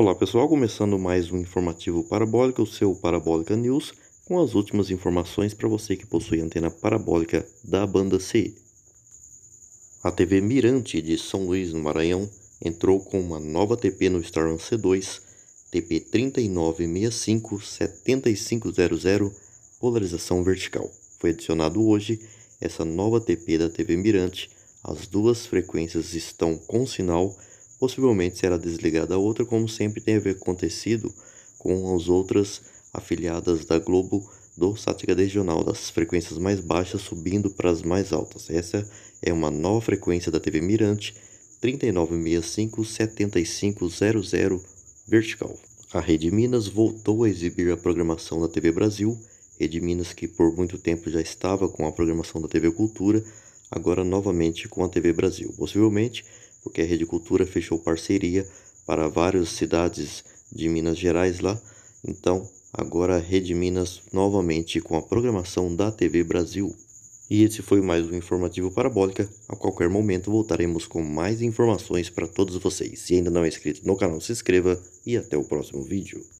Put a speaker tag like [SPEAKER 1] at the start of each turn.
[SPEAKER 1] Olá pessoal, começando mais um informativo Parabólica, o seu Parabólica News, com as últimas informações para você que possui antena parabólica da banda C. A TV Mirante de São Luís, no Maranhão, entrou com uma nova TP no Star C2, TP 3965-7500, polarização vertical. Foi adicionado hoje essa nova TP da TV Mirante. As duas frequências estão com sinal possivelmente será desligada a outra, como sempre tem acontecido com as outras afiliadas da Globo do Sática Regional, das frequências mais baixas subindo para as mais altas. Essa é uma nova frequência da TV Mirante, 3965-7500 vertical. A Rede Minas voltou a exibir a programação da TV Brasil, Rede Minas que por muito tempo já estava com a programação da TV Cultura, agora novamente com a TV Brasil. Possivelmente porque a Rede Cultura fechou parceria para várias cidades de Minas Gerais lá. Então, agora a Rede Minas novamente com a programação da TV Brasil. E esse foi mais um informativo Parabólica. A qualquer momento voltaremos com mais informações para todos vocês. Se ainda não é inscrito no canal, se inscreva e até o próximo vídeo.